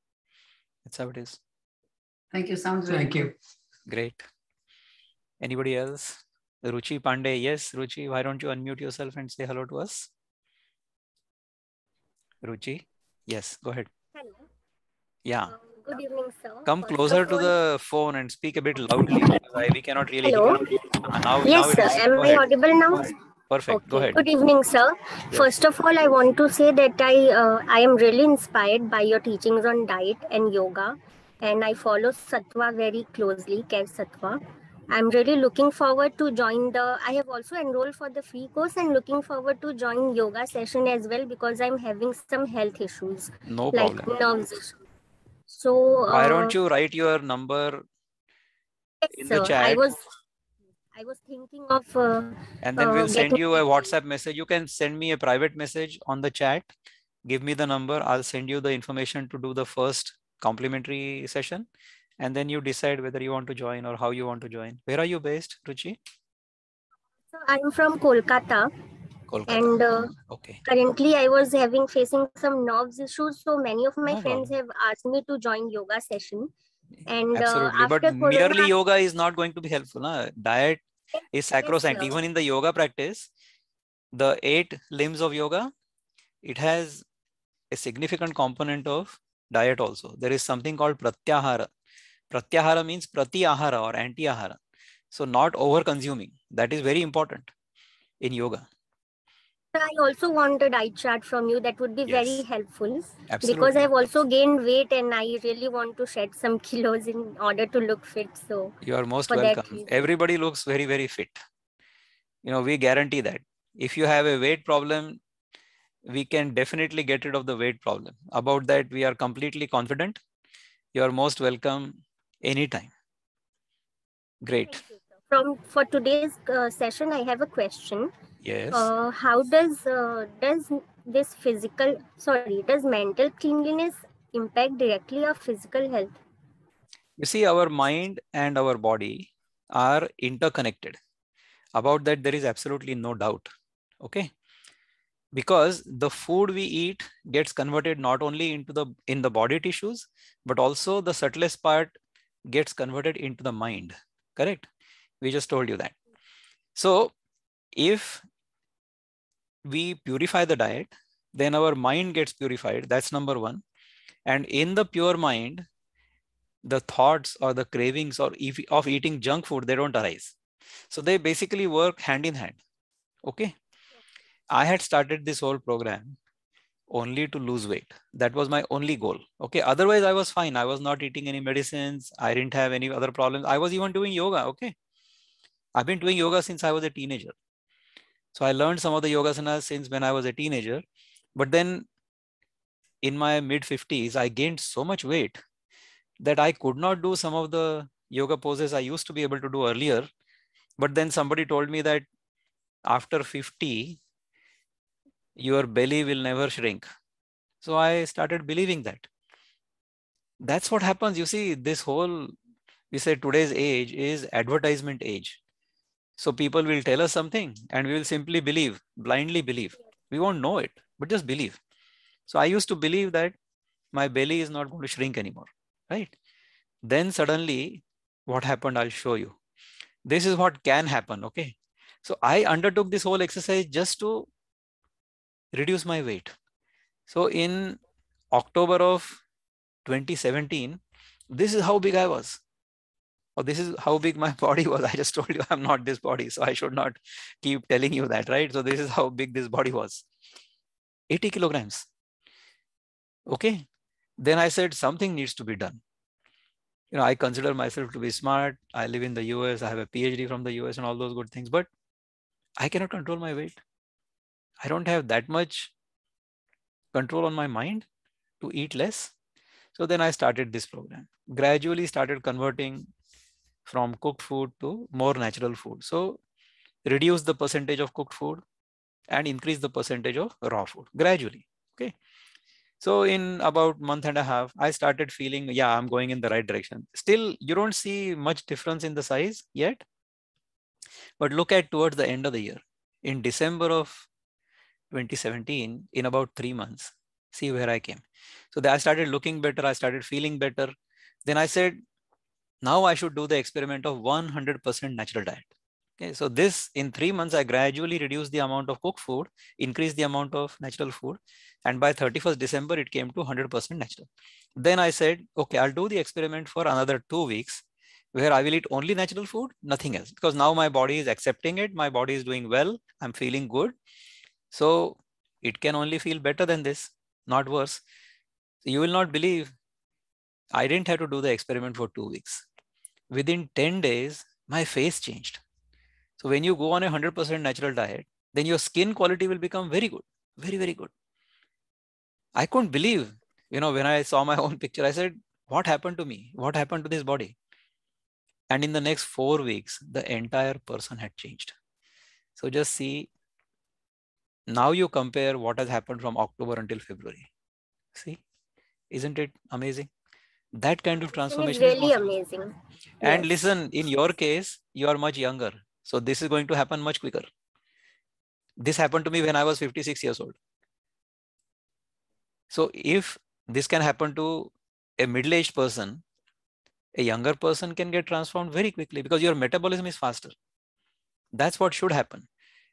That's how it is. Thank you. Sounds Thank good. you. Great. Anybody else? Ruchi Pandey. Yes, Ruchi, why don't you unmute yourself and say hello to us? Ruchi? Yes, go ahead. Hello. Yeah. Um, good evening, sir. Come closer to the phone and speak a bit loudly. I, we cannot really Hello? hear. Uh, now, yes, now sir. Am I audible now? Perfect. Okay. Go ahead. Good evening, sir. Yes. First of all, I want to say that I uh, I am really inspired by your teachings on diet and yoga, and I follow Satwa very closely, Kev Satwa. I'm really looking forward to join the. I have also enrolled for the free course and looking forward to join yoga session as well because I'm having some health issues. No like problem. Nerves So why uh, don't you write your number yes, in the sir. chat? I was I was thinking of. Uh, and then uh, we'll send you a WhatsApp message. You can send me a private message on the chat. Give me the number. I'll send you the information to do the first complimentary session and then you decide whether you want to join or how you want to join. Where are you based, Ruchi? So I'm from Kolkata. Kolkata. And uh, okay. currently, I was having facing some nerves issues. So many of my oh, friends have asked me to join yoga session. And uh, absolutely, uh, but corona, merely yoga is not going to be helpful. Na? Diet is sacrosanct. Even in the yoga practice, the eight limbs of yoga, it has a significant component of diet also. There is something called pratyahara. Pratyahara means pratyahara or anti-ahara. So not over consuming. That is very important in yoga. I also want a diet chart from you. That would be yes. very helpful. Absolutely. Because I've also gained weight and I really want to shed some kilos in order to look fit. So you are most welcome. Everybody looks very, very fit. You know, we guarantee that. If you have a weight problem, we can definitely get rid of the weight problem. About that, we are completely confident. You are most welcome anytime. Great. From for today's uh, session, I have a question. Yes. Uh, how does uh, does this physical sorry does mental cleanliness impact directly our physical health? You see, our mind and our body are interconnected. About that, there is absolutely no doubt. Okay because the food we eat gets converted not only into the in the body tissues but also the subtlest part gets converted into the mind, correct? We just told you that. So if we purify the diet, then our mind gets purified. That's number one. And in the pure mind, the thoughts or the cravings or if, of eating junk food, they don't arise. So they basically work hand in hand. Okay. I had started this whole program only to lose weight. That was my only goal. Okay. Otherwise, I was fine. I was not eating any medicines. I didn't have any other problems. I was even doing yoga. Okay. I've been doing yoga since I was a teenager. So I learned some of the yogasanas since when I was a teenager. But then in my mid 50s, I gained so much weight that I could not do some of the yoga poses I used to be able to do earlier. But then somebody told me that after 50, your belly will never shrink. So I started believing that. That's what happens. You see, this whole, we say today's age is advertisement age. So people will tell us something and we will simply believe, blindly believe. We won't know it, but just believe. So I used to believe that my belly is not going to shrink anymore, right? Then suddenly, what happened? I'll show you. This is what can happen, okay? So I undertook this whole exercise just to reduce my weight. So in October of 2017, this is how big I was. Or this is how big my body was. I just told you I'm not this body. So I should not keep telling you that, right? So this is how big this body was 80 kilograms. Okay. Then I said something needs to be done. You know, I consider myself to be smart. I live in the US. I have a PhD from the US and all those good things, but I cannot control my weight. I don't have that much control on my mind to eat less. So then I started this program, gradually started converting from cooked food to more natural food. So reduce the percentage of cooked food and increase the percentage of raw food gradually. Okay. So in about month and a half, I started feeling, yeah, I'm going in the right direction. Still, you don't see much difference in the size yet. But look at towards the end of the year. In December of 2017 in about three months. See where I came. So I started looking better. I started feeling better. Then I said, now I should do the experiment of 100% natural diet. Okay, so this in three months, I gradually reduced the amount of cooked food, increased the amount of natural food. And by 31st December, it came to 100% natural. Then I said, okay, I'll do the experiment for another two weeks where I will eat only natural food, nothing else. Because now my body is accepting it. My body is doing well. I'm feeling good. So it can only feel better than this, not worse. You will not believe I didn't have to do the experiment for two weeks. Within 10 days, my face changed. So when you go on a 100% natural diet, then your skin quality will become very good, very, very good. I couldn't believe, you know, when I saw my own picture, I said, what happened to me? What happened to this body? And in the next four weeks, the entire person had changed. So just see now you compare what has happened from October until February. See, isn't it amazing? That kind of transformation really is amazing. And yes. listen, in your case, you are much younger. So this is going to happen much quicker. This happened to me when I was 56 years old. So if this can happen to a middle-aged person, a younger person can get transformed very quickly because your metabolism is faster. That's what should happen.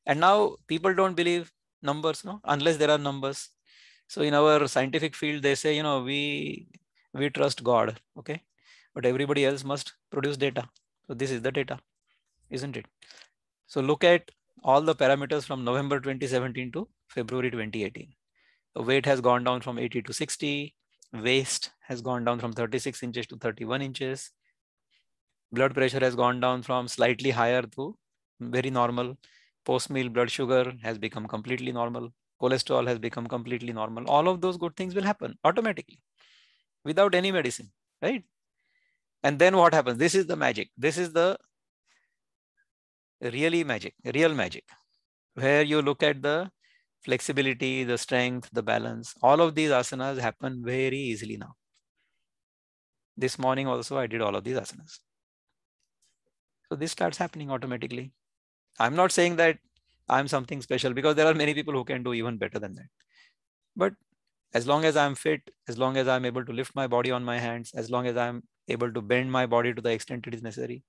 And now people don't believe numbers no unless there are numbers so in our scientific field they say you know we we trust god okay but everybody else must produce data so this is the data isn't it so look at all the parameters from november 2017 to february 2018 the weight has gone down from 80 to 60 waist has gone down from 36 inches to 31 inches blood pressure has gone down from slightly higher to very normal Post meal blood sugar has become completely normal. Cholesterol has become completely normal. All of those good things will happen automatically without any medicine, right? And then what happens? This is the magic. This is the really magic, real magic, where you look at the flexibility, the strength, the balance. All of these asanas happen very easily now. This morning also, I did all of these asanas. So this starts happening automatically. I'm not saying that I'm something special because there are many people who can do even better than that. But as long as I'm fit, as long as I'm able to lift my body on my hands, as long as I'm able to bend my body to the extent it is necessary,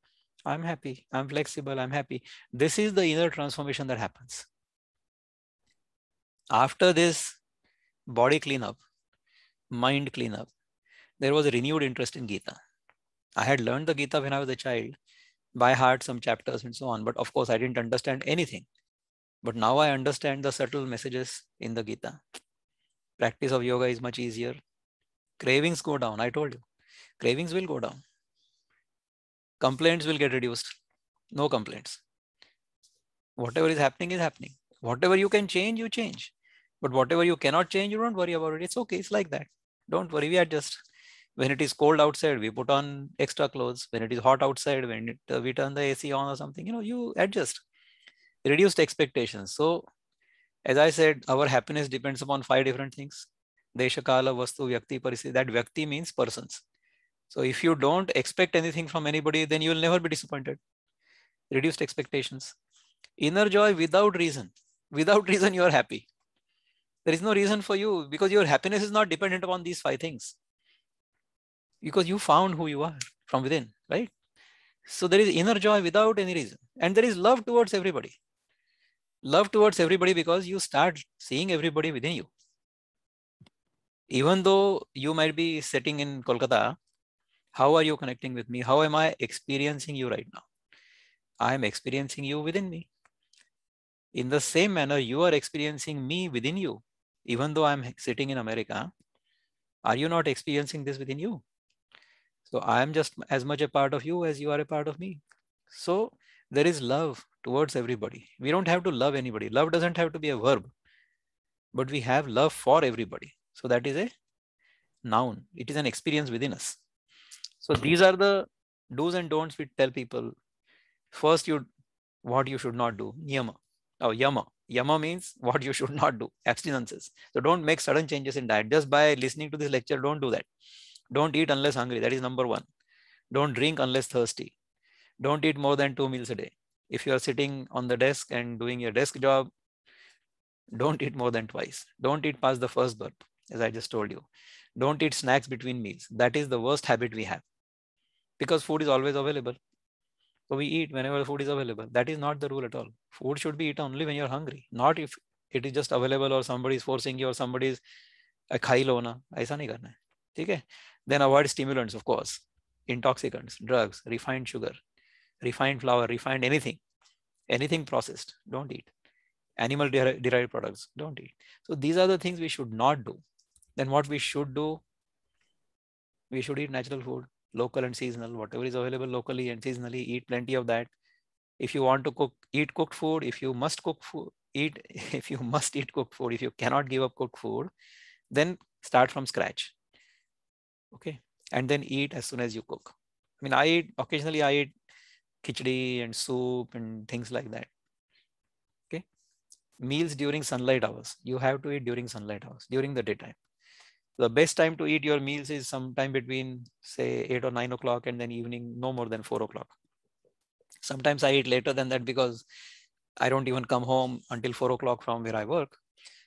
I'm happy. I'm flexible. I'm happy. This is the inner transformation that happens. After this body cleanup, mind cleanup, there was a renewed interest in Gita. I had learned the Gita when I was a child, by heart some chapters and so on. But of course, I didn't understand anything. But now I understand the subtle messages in the Gita. Practice of yoga is much easier. Cravings go down. I told you, cravings will go down. Complaints will get reduced. No complaints. Whatever is happening is happening. Whatever you can change, you change. But whatever you cannot change, you don't worry about it. It's okay. It's like that. Don't worry. We adjust when it is cold outside we put on extra clothes when it is hot outside when it, uh, we turn the ac on or something you know you adjust reduced expectations so as i said our happiness depends upon five different things desha kala vastu vyakti parisi that vyakti means persons so if you don't expect anything from anybody then you will never be disappointed reduced expectations inner joy without reason without reason you are happy there is no reason for you because your happiness is not dependent upon these five things because you found who you are from within, right? So there is inner joy without any reason. And there is love towards everybody. Love towards everybody because you start seeing everybody within you. Even though you might be sitting in Kolkata, how are you connecting with me? How am I experiencing you right now? I am experiencing you within me. In the same manner, you are experiencing me within you. Even though I'm sitting in America, are you not experiencing this within you? So I'm just as much a part of you as you are a part of me. So there is love towards everybody. We don't have to love anybody. Love doesn't have to be a verb, but we have love for everybody. So that is a noun. It is an experience within us. So these are the do's and don'ts we tell people. First, you what you should not do. Niyama. Oh, yama. Yama means what you should not do. Abstinences. So don't make sudden changes in diet. Just by listening to this lecture, don't do that. Don't eat unless hungry. That is number one. Don't drink unless thirsty. Don't eat more than two meals a day. If you are sitting on the desk and doing your desk job, don't eat more than twice. Don't eat past the first burp, as I just told you. Don't eat snacks between meals. That is the worst habit we have because food is always available. So we eat whenever food is available. That is not the rule at all. Food should be eaten only when you're hungry, not if it is just available or somebody is forcing you or somebody is a ही लो ना ऐसा नहीं करना है ठीक है then avoid stimulants, of course, intoxicants, drugs, refined sugar, refined flour, refined anything, anything processed, don't eat. Animal derived products, don't eat. So these are the things we should not do. Then what we should do, we should eat natural food, local and seasonal, whatever is available locally and seasonally, eat plenty of that. If you want to cook, eat cooked food. If you must cook food, eat, if you must eat cooked food, if you cannot give up cooked food, then start from scratch okay and then eat as soon as you cook i mean i eat occasionally i eat khichdi and soup and things like that okay meals during sunlight hours you have to eat during sunlight hours during the daytime the best time to eat your meals is sometime between say 8 or 9 o'clock and then evening no more than 4 o'clock sometimes i eat later than that because i don't even come home until 4 o'clock from where i work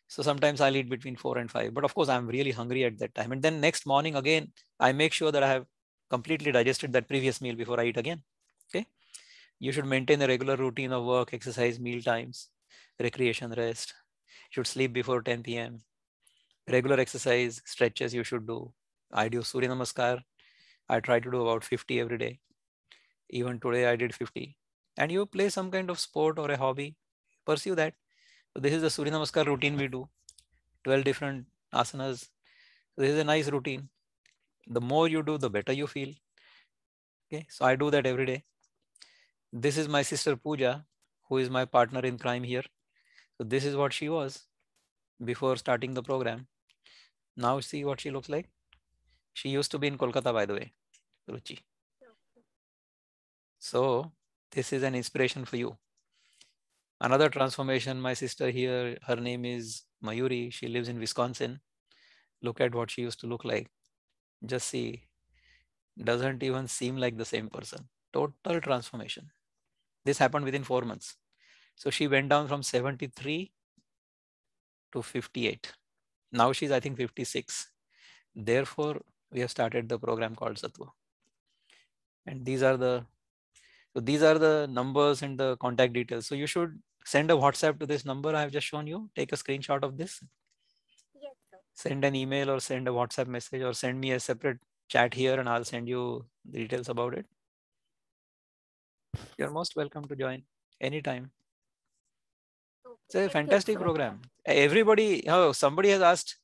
so sometimes I'll eat between four and five. But of course, I'm really hungry at that time. And then next morning, again, I make sure that I have completely digested that previous meal before I eat again. Okay. You should maintain a regular routine of work, exercise, meal times, recreation, rest. You should sleep before 10 p.m. Regular exercise, stretches you should do. I do Surya Namaskar. I try to do about 50 every day. Even today, I did 50. And you play some kind of sport or a hobby, pursue that so this is the Surya Namaskar routine we do, 12 different asanas. this is a nice routine. The more you do, the better you feel. Okay, so I do that every day. This is my sister Pooja, who is my partner in crime here. So this is what she was before starting the program. Now see what she looks like. She used to be in Kolkata, by the way, Ruchi. So this is an inspiration for you another transformation my sister here her name is mayuri she lives in wisconsin look at what she used to look like just see doesn't even seem like the same person total transformation this happened within 4 months so she went down from 73 to 58 now she's i think 56 therefore we have started the program called satwa and these are the so these are the numbers and the contact details. So you should send a WhatsApp to this number I have just shown you. Take a screenshot of this. Yes, sir. Send an email or send a WhatsApp message or send me a separate chat here and I'll send you the details about it. You're most welcome to join anytime. It's a fantastic program. Everybody, oh, somebody has asked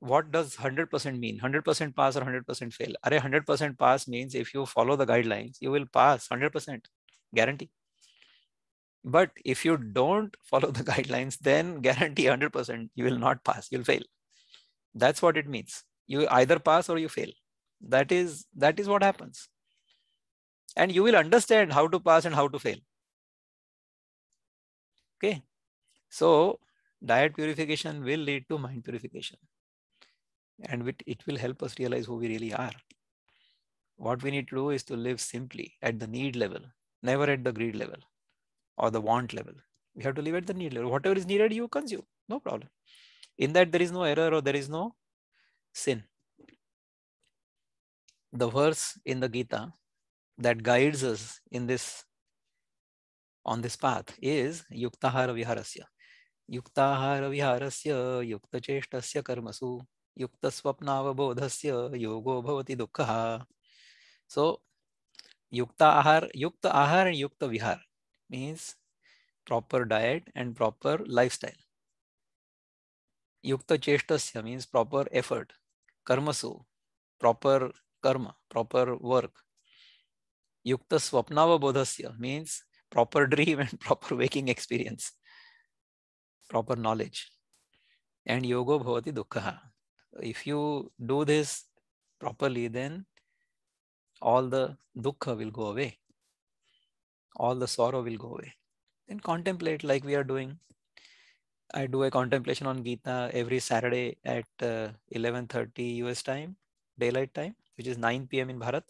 what does 100% mean 100% pass or 100% fail are 100% pass means if you follow the guidelines you will pass 100% guarantee but if you don't follow the guidelines then guarantee 100% you will not pass you'll fail that's what it means you either pass or you fail that is that is what happens and you will understand how to pass and how to fail okay so diet purification will lead to mind purification and it will help us realize who we really are. What we need to do is to live simply at the need level, never at the greed level or the want level. We have to live at the need level. Whatever is needed, you consume. No problem. In that, there is no error or there is no sin. The verse in the Gita that guides us in this on this path is Yuktahara Viharasya. युक्ताहार विहारस्य युक्तचेष्टस्य कर्मसु युक्त स्वप्नावबोध से योगो भवती दुख सो so, युक्त आहार युक्त आहार एंड युक्त विहार means proper diet and proper life style युक्त चेष्ट मीन्स प्रॉपर एफर्ट कर्मसु प्रॉपर कर्म प्रॉपर वर्क युक्त स्वप्नावबोध से means proper dream and proper waking experience proper knowledge and योगो भवती दुख if you do this properly, then all the dukkha will go away. All the sorrow will go away. Then contemplate like we are doing. I do a contemplation on Gita every Saturday at 11:30 uh, US time, daylight time, which is 9 p.m. in Bharat.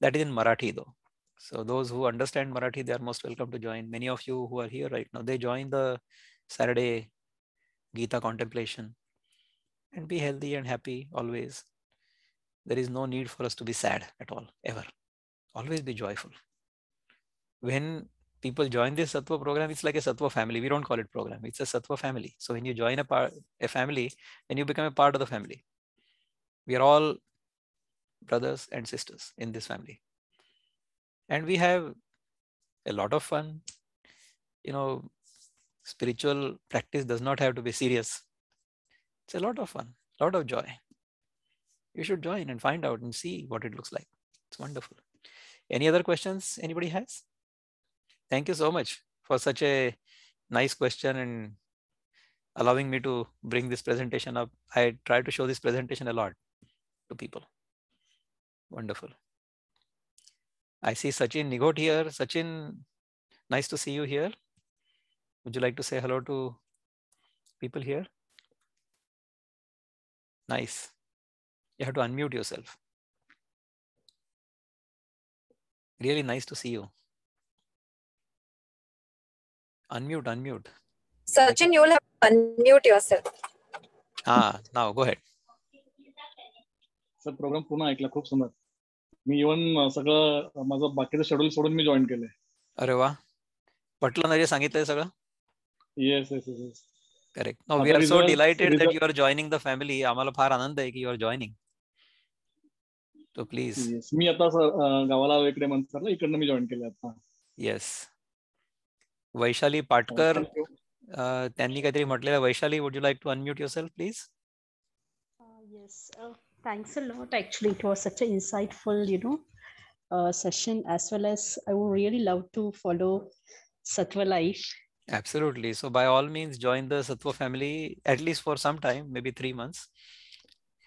That is in Marathi though. So those who understand Marathi, they are most welcome to join. Many of you who are here right now, they join the Saturday Gita contemplation and be healthy and happy always. There is no need for us to be sad at all, ever. Always be joyful. When people join this sattva program, it's like a sattva family. We don't call it program, it's a sattva family. So when you join a, part, a family, then you become a part of the family. We are all brothers and sisters in this family. And we have a lot of fun. You know, spiritual practice does not have to be serious it's a lot of fun, a lot of joy. You should join and find out and see what it looks like. It's wonderful. Any other questions anybody has? Thank you so much for such a nice question and allowing me to bring this presentation up. I try to show this presentation a lot to people. Wonderful. I see Sachin Nigot here. Sachin, nice to see you here. Would you like to say hello to people here? Nice. You have to unmute yourself. Really nice to see you. Unmute, unmute. Sachin, you will have to unmute yourself. Ah, now go ahead. Sir program पूर्ण ऐकला खूप सुंदर me even सगळं माझं बाकीचं schedule सोडून मी join केलंय अरे वा पटलं ना रे सांगितलंय सगळं Yes, yes, yes correct no we are so delighted that you are joining the family आम्हाला फार आनंद आहे की यू आर जॉईनिंग तो प्लीज मी आता गावाला इकडे मंत्राला इकडनं मी जॉईन केलं आता येस वैशाली पाटकर त्यांनी काहीतरी म्हटलेलं Vaishali would you like to unmute yourself please yes thanks a lot actually it was such a insightful you know Uh, session as well as I would really love to follow Satwa Life Absolutely. So by all means, join the Sattva family at least for some time, maybe three months.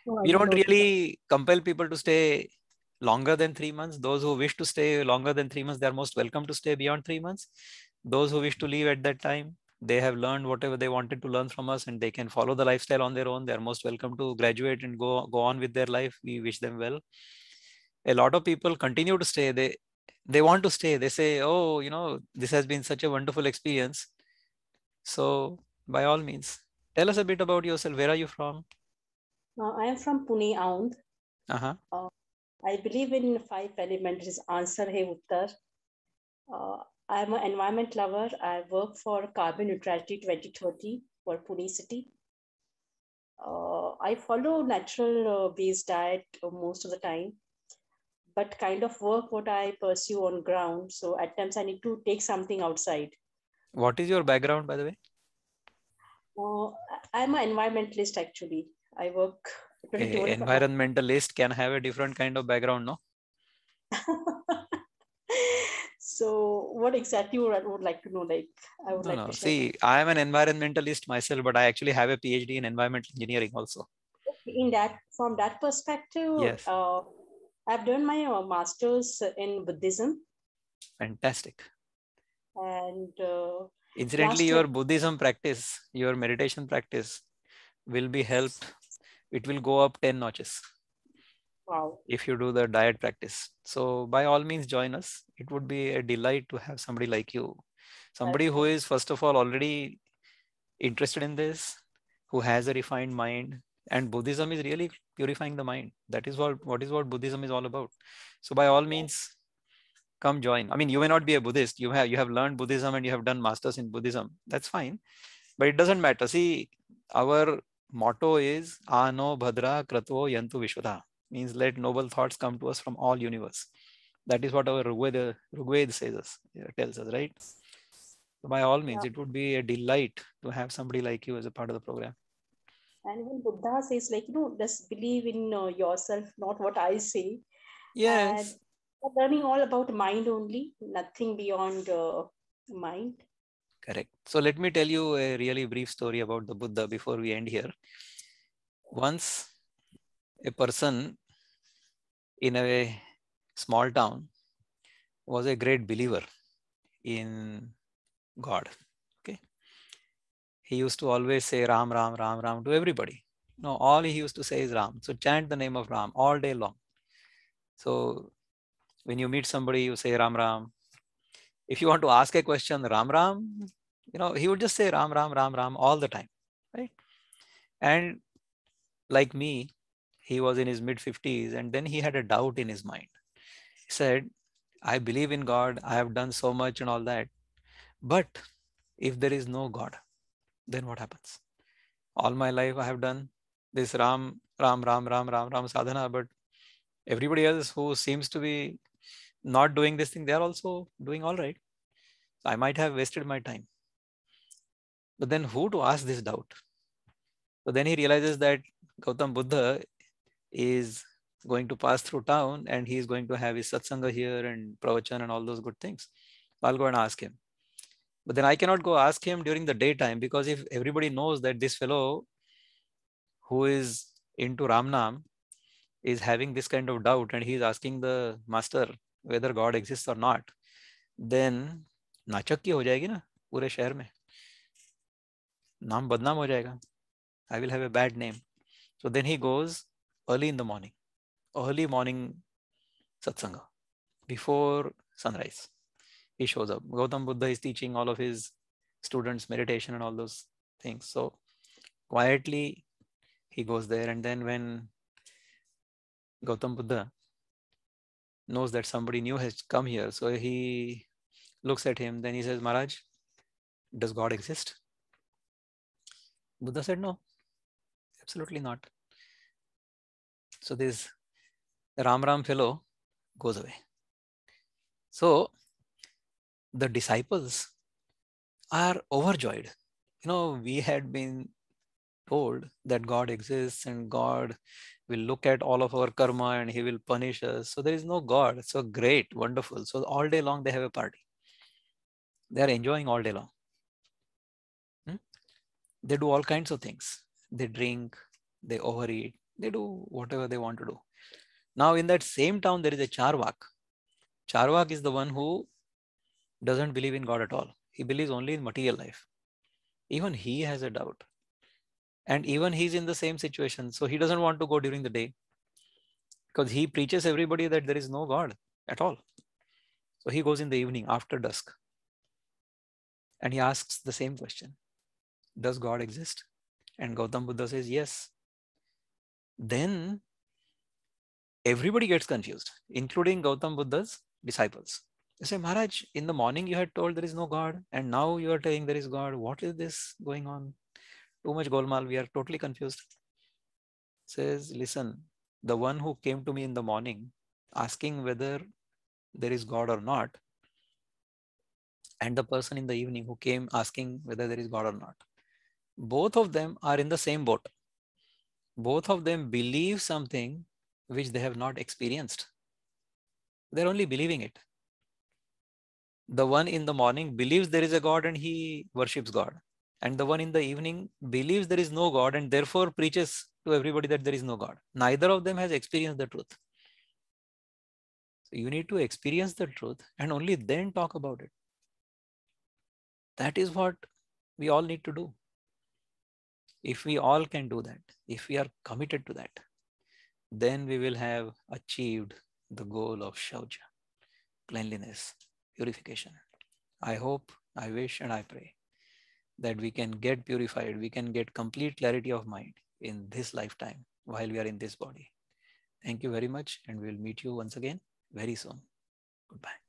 Oh, we don't really that. compel people to stay longer than three months. Those who wish to stay longer than three months, they are most welcome to stay beyond three months. Those who wish to leave at that time, they have learned whatever they wanted to learn from us and they can follow the lifestyle on their own. They are most welcome to graduate and go, go on with their life. We wish them well. A lot of people continue to stay. They they want to stay they say oh you know this has been such a wonderful experience so by all means tell us a bit about yourself where are you from uh, i am from pune Aund. Uh-huh. Uh, i believe in five elements answer hey uttar uh, i am an environment lover i work for carbon neutrality 2030 for pune city uh, i follow natural uh, based diet uh, most of the time but kind of work what I pursue on ground. So at times I need to take something outside. What is your background, by the way? Oh, I'm an environmentalist actually. I work. Hey, environmentalist can have a different kind of background, no? so what exactly would I would like to know? Like I would no, like no. to see. I am an environmentalist myself, but I actually have a PhD in environmental engineering also. In that, from that perspective, yes. Uh, I've done my uh, master's in Buddhism. Fantastic. And uh, incidentally, master- your Buddhism practice, your meditation practice will be helped. It will go up 10 notches. Wow. If you do the diet practice. So, by all means, join us. It would be a delight to have somebody like you. Somebody who is, first of all, already interested in this, who has a refined mind, and buddhism is really purifying the mind that is what what is what buddhism is all about so by all means come join i mean you may not be a buddhist you have you have learned buddhism and you have done masters in buddhism that's fine but it doesn't matter see our motto is ano bhadra Krato yantu vishuddha means let noble thoughts come to us from all universe that is what our rigveda rigveda says us tells us right so by all means yeah. it would be a delight to have somebody like you as a part of the program and even buddha says like you know just believe in uh, yourself not what i say yes and learning all about mind only nothing beyond uh, mind correct so let me tell you a really brief story about the buddha before we end here once a person in a small town was a great believer in god he used to always say Ram, Ram, Ram, Ram to everybody. No, all he used to say is Ram. So chant the name of Ram all day long. So when you meet somebody, you say Ram, Ram. If you want to ask a question, Ram, Ram, you know, he would just say Ram, Ram, Ram, Ram all the time, right? And like me, he was in his mid 50s and then he had a doubt in his mind. He said, I believe in God, I have done so much and all that. But if there is no God, then what happens? All my life I have done this Ram, Ram, Ram, Ram, Ram, Ram sadhana, but everybody else who seems to be not doing this thing, they are also doing all right. So I might have wasted my time. But then who to ask this doubt? So then he realizes that Gautam Buddha is going to pass through town and he is going to have his satsanga here and pravachan and all those good things. I'll go and ask him but then i cannot go ask him during the daytime because if everybody knows that this fellow who is into ramnam is having this kind of doubt and he is asking the master whether god exists or not then नाचक्की हो जाएगी ना पूरे शहर में नाम बदनाम हो जाएगा I will have a bad name so then he goes early in the morning early morning satsang before sunrise he shows up. Gautam Buddha is teaching all of his students meditation and all those things. So quietly he goes there. And then when Gautam Buddha knows that somebody new has come here, so he looks at him, then he says, Maharaj, does God exist? Buddha said, No, absolutely not. So this Ram Ram fellow goes away. So the disciples are overjoyed. You know, we had been told that God exists and God will look at all of our karma and he will punish us. So there is no God. So great, wonderful. So all day long they have a party. They are enjoying all day long. Hmm? They do all kinds of things. They drink, they overeat, they do whatever they want to do. Now, in that same town, there is a Charvak. Charvak is the one who doesn't believe in God at all. He believes only in material life. Even he has a doubt. And even he's in the same situation. So he doesn't want to go during the day because he preaches everybody that there is no God at all. So he goes in the evening after dusk and he asks the same question Does God exist? And Gautam Buddha says, Yes. Then everybody gets confused, including Gautam Buddha's disciples say, Maharaj, in the morning you had told there is no God, and now you are telling there is God. What is this going on? Too much golmal. We are totally confused. Says, listen, the one who came to me in the morning asking whether there is God or not, and the person in the evening who came asking whether there is God or not, both of them are in the same boat. Both of them believe something which they have not experienced. They're only believing it the one in the morning believes there is a God and he worships God. And the one in the evening believes there is no God and therefore preaches to everybody that there is no God. Neither of them has experienced the truth. So you need to experience the truth and only then talk about it. That is what we all need to do. If we all can do that, if we are committed to that, then we will have achieved the goal of Shauja, cleanliness purification. I hope, I wish, and I pray that we can get purified, we can get complete clarity of mind in this lifetime while we are in this body. Thank you very much, and we'll meet you once again very soon. Goodbye.